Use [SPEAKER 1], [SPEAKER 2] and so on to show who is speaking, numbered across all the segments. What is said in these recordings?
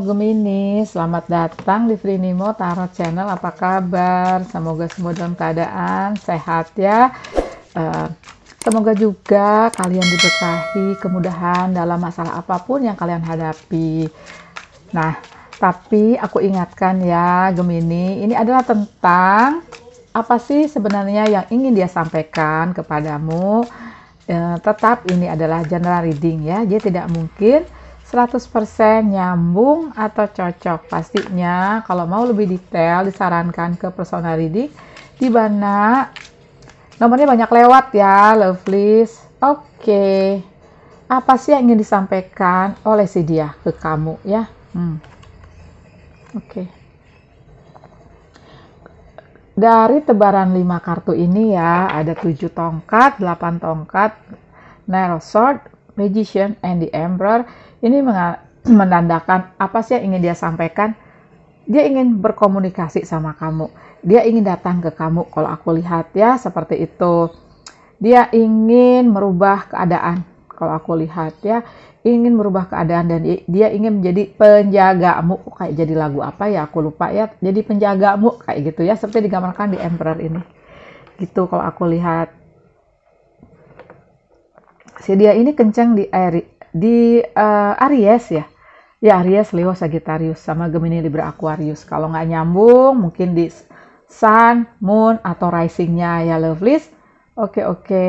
[SPEAKER 1] Gemini, selamat datang di Frinimo Tarot Channel. Apa kabar? Semoga semua dalam keadaan sehat ya. Eh, semoga juga kalian diberkahi kemudahan dalam masalah apapun yang kalian hadapi. Nah, tapi aku ingatkan ya Gemini, ini adalah tentang apa sih sebenarnya yang ingin dia sampaikan kepadamu. Eh, tetap ini adalah general reading ya, dia tidak mungkin 100% nyambung atau cocok. Pastinya kalau mau lebih detail disarankan ke personal reading di mana nomornya banyak lewat ya, Lovelies. Oke. Okay. Apa sih yang ingin disampaikan oleh si dia ke kamu ya? Hmm. Oke. Okay. Dari tebaran 5 kartu ini ya, ada 7 tongkat, 8 tongkat, nail sword, magician, and the emperor ini menandakan apa sih yang ingin dia sampaikan? Dia ingin berkomunikasi sama kamu. Dia ingin datang ke kamu kalau aku lihat ya seperti itu. Dia ingin merubah keadaan kalau aku lihat ya. Ingin merubah keadaan dan dia ingin menjadi penjagamu. kayak jadi lagu apa ya aku lupa ya. Jadi penjagamu kayak gitu ya seperti digambarkan di Emperor ini. Gitu kalau aku lihat. Si dia ini kenceng di air di uh, Aries ya ya Aries Leo Sagittarius sama Gemini Libra Aquarius kalau nggak nyambung mungkin di Sun Moon atau Risingnya ya Lovelies oke oke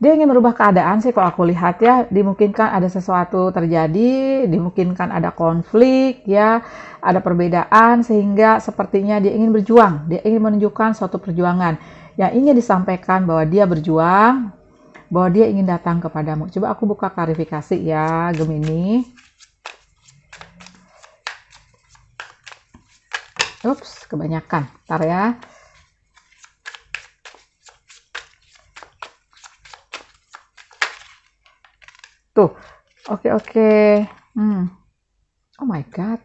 [SPEAKER 1] dia ingin merubah keadaan sih kalau aku lihat ya dimungkinkan ada sesuatu terjadi dimungkinkan ada konflik ya ada perbedaan sehingga sepertinya dia ingin berjuang dia ingin menunjukkan suatu perjuangan yang ingin disampaikan bahwa dia berjuang bahwa dia ingin datang kepadamu. Coba aku buka klarifikasi ya, Gemini. Ups, kebanyakan. Ntar ya. Tuh, oke okay, oke. Okay. Hmm. Oh my God.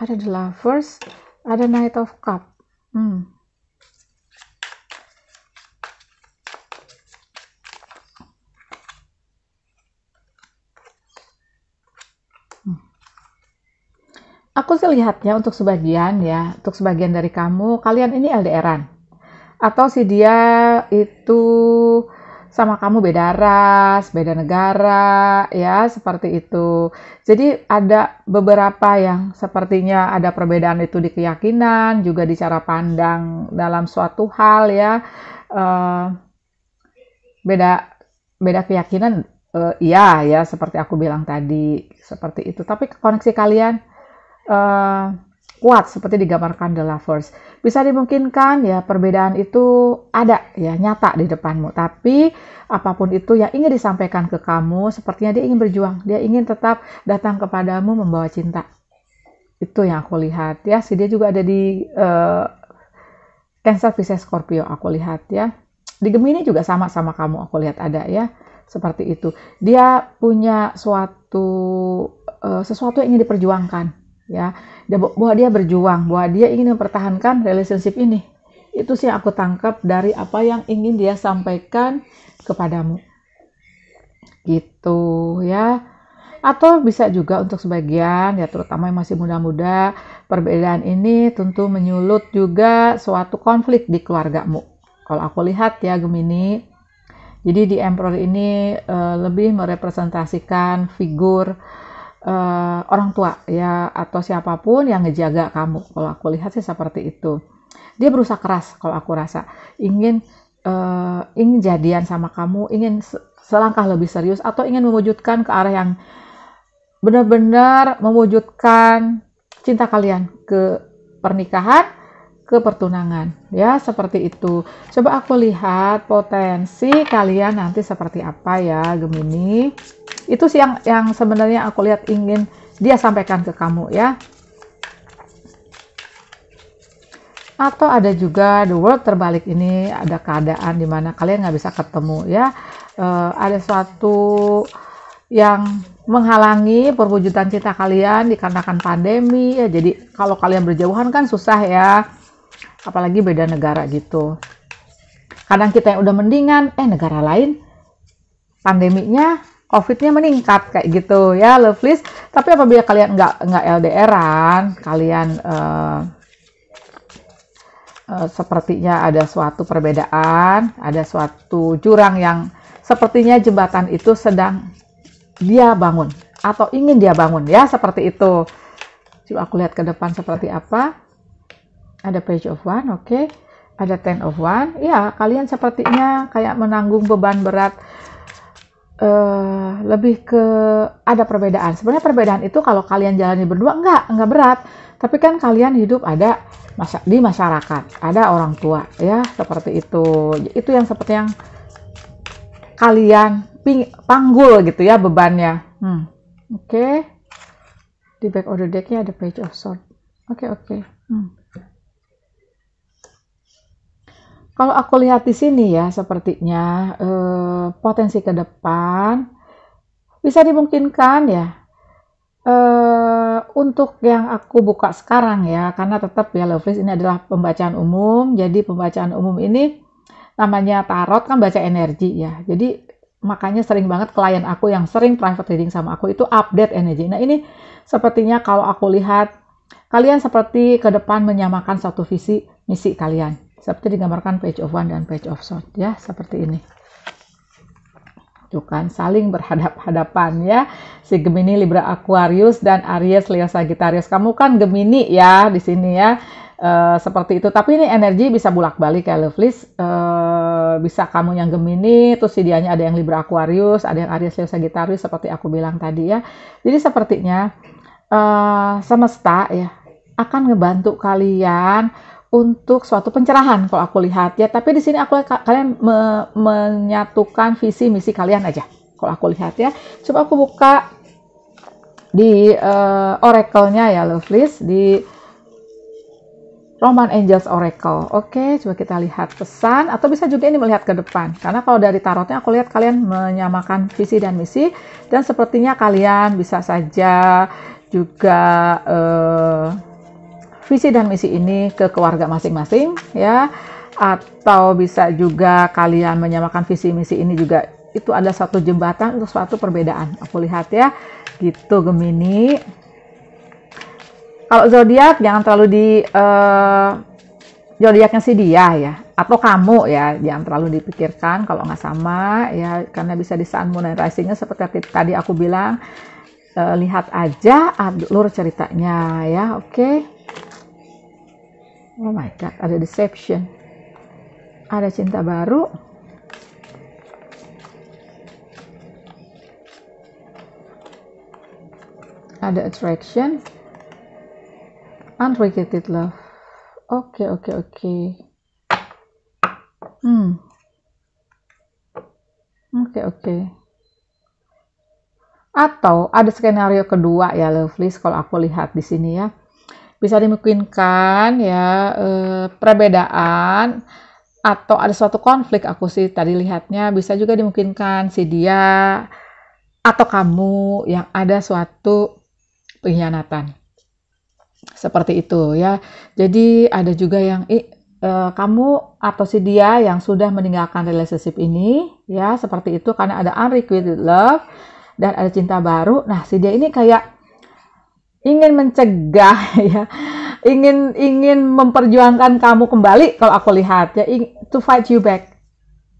[SPEAKER 1] Ada The Lovers, ada Knight of Cup. Hmm, Aku sih lihatnya untuk sebagian ya, untuk sebagian dari kamu, kalian ini LDRan. Atau si dia itu sama kamu beda ras, beda negara, ya seperti itu. Jadi ada beberapa yang sepertinya ada perbedaan itu di keyakinan, juga di cara pandang dalam suatu hal ya. Eh, beda beda keyakinan eh, iya ya seperti aku bilang tadi seperti itu tapi koneksi kalian uh, kuat seperti digambarkan The Lovers. Bisa dimungkinkan ya perbedaan itu ada ya nyata di depanmu. Tapi apapun itu yang ingin disampaikan ke kamu, sepertinya dia ingin berjuang, dia ingin tetap datang kepadamu membawa cinta. Itu yang aku lihat ya. Si dia juga ada di uh, Cancer Pisces Scorpio aku lihat ya. Di Gemini juga sama sama kamu aku lihat ada ya. Seperti itu. Dia punya suatu uh, sesuatu yang ingin diperjuangkan ya bahwa dia berjuang bahwa dia ingin mempertahankan relationship ini itu sih yang aku tangkap dari apa yang ingin dia sampaikan kepadamu gitu ya atau bisa juga untuk sebagian ya terutama yang masih muda-muda perbedaan ini tentu menyulut juga suatu konflik di keluargamu kalau aku lihat ya Gemini jadi di Emperor ini uh, lebih merepresentasikan figur uh, orang tua ya atau siapapun yang ngejaga kamu. Kalau aku lihat sih seperti itu. Dia berusaha keras kalau aku rasa ingin uh, ingin jadian sama kamu, ingin selangkah lebih serius atau ingin mewujudkan ke arah yang benar-benar mewujudkan cinta kalian ke pernikahan ke pertunangan ya seperti itu coba aku lihat potensi kalian nanti seperti apa ya Gemini itu sih yang, yang sebenarnya aku lihat ingin dia sampaikan ke kamu ya atau ada juga the world terbalik ini ada keadaan dimana kalian nggak bisa ketemu ya e, ada suatu yang menghalangi perwujudan cita kalian dikarenakan pandemi ya jadi kalau kalian berjauhan kan susah ya apalagi beda negara gitu kadang kita yang udah mendingan eh negara lain pandeminya COVID-nya meningkat kayak gitu ya lovelies. Tapi apabila kalian nggak nggak LDRan, kalian uh, uh, sepertinya ada suatu perbedaan, ada suatu jurang yang sepertinya jembatan itu sedang dia bangun atau ingin dia bangun ya seperti itu. Coba aku lihat ke depan seperti apa ada page of one, oke. Okay. Ada ten of one. Ya, kalian sepertinya kayak menanggung beban berat uh, lebih ke ada perbedaan. Sebenarnya perbedaan itu kalau kalian jalani berdua enggak, enggak berat. Tapi kan kalian hidup ada masa di masyarakat, ada orang tua ya, seperti itu. Itu yang seperti yang kalian ping, panggul gitu ya bebannya. Hmm. Oke. Okay. Di back order decknya ada page of sword. Oke, okay, oke. Okay. Hmm. Kalau aku lihat di sini ya, sepertinya eh, potensi ke depan bisa dimungkinkan ya eh, untuk yang aku buka sekarang ya, karena tetap ya Loveless ini adalah pembacaan umum. Jadi pembacaan umum ini namanya tarot kan baca energi ya. Jadi makanya sering banget klien aku yang sering private reading sama aku itu update energi. Nah ini sepertinya kalau aku lihat kalian seperti ke depan menyamakan satu visi misi kalian seperti digambarkan page of one dan page of sword ya seperti ini tuh kan saling berhadap-hadapan ya si Gemini Libra Aquarius dan Aries Leo Sagittarius kamu kan Gemini ya di sini ya uh, seperti itu tapi ini energi bisa bolak-balik ya list uh, eh, bisa kamu yang Gemini terus si dianya ada yang Libra Aquarius ada yang Aries Leo Sagittarius seperti aku bilang tadi ya jadi sepertinya uh, semesta ya akan ngebantu kalian untuk suatu pencerahan kalau aku lihat ya tapi di sini aku kalian me, menyatukan visi misi kalian aja kalau aku lihat ya coba aku buka di uh, oracle-nya ya Lovelies di Roman Angels Oracle. Oke, coba kita lihat pesan atau bisa juga ini melihat ke depan. Karena kalau dari tarotnya aku lihat kalian menyamakan visi dan misi dan sepertinya kalian bisa saja juga uh, visi dan misi ini ke keluarga masing-masing ya atau bisa juga kalian menyamakan visi misi ini juga itu ada satu jembatan untuk suatu perbedaan aku lihat ya gitu Gemini kalau zodiak jangan terlalu di uh, zodiaknya si dia ya atau kamu ya jangan terlalu dipikirkan kalau nggak sama ya karena bisa di sun moon risingnya seperti tadi aku bilang uh, lihat aja alur ceritanya ya oke okay? oh my god ada deception ada cinta baru ada attraction unrequited love oke okay, oke okay, oke okay. hmm oke okay, oke okay. atau ada skenario kedua ya lovelies kalau aku lihat di sini ya bisa dimungkinkan ya eh, perbedaan atau ada suatu konflik aku sih tadi lihatnya bisa juga dimungkinkan si dia atau kamu yang ada suatu pengkhianatan seperti itu ya jadi ada juga yang eh, kamu atau si dia yang sudah meninggalkan relationship ini ya seperti itu karena ada unrequited love dan ada cinta baru nah si dia ini kayak ingin mencegah ya ingin ingin memperjuangkan kamu kembali kalau aku lihat ya to fight you back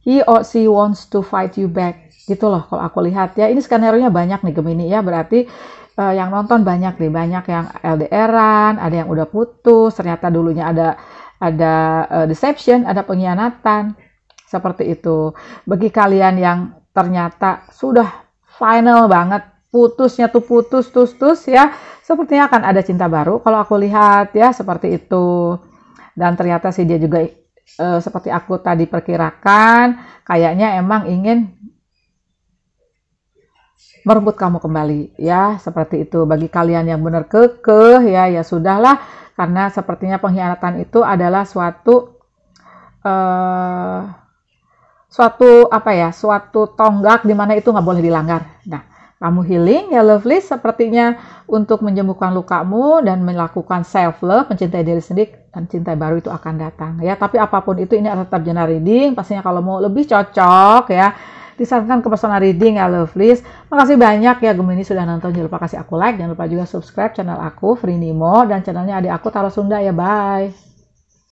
[SPEAKER 1] he or she wants to fight you back gitu loh kalau aku lihat ya ini skenario nya banyak nih Gemini ya berarti uh, yang nonton banyak nih banyak yang LDRan ada yang udah putus ternyata dulunya ada ada uh, deception ada pengkhianatan seperti itu bagi kalian yang ternyata sudah final banget putusnya tuh putus tus tus ya sepertinya akan ada cinta baru kalau aku lihat ya seperti itu dan ternyata sih dia juga e, seperti aku tadi perkirakan kayaknya emang ingin merebut kamu kembali ya seperti itu bagi kalian yang benar kekeh ya ya sudahlah karena sepertinya pengkhianatan itu adalah suatu e, suatu apa ya suatu tonggak di mana itu nggak boleh dilanggar nah kamu healing ya lovely sepertinya untuk menyembuhkan lukamu dan melakukan self love, mencintai diri sendiri dan cinta baru itu akan datang ya. Tapi apapun itu ini adalah tetap jenar reading, pastinya kalau mau lebih cocok ya disarankan ke personal reading ya lovely Makasih banyak ya Gemini sudah nonton. Jangan lupa kasih aku like, jangan lupa juga subscribe channel aku Frinimo dan channelnya adik aku Taro Sunda ya. Bye.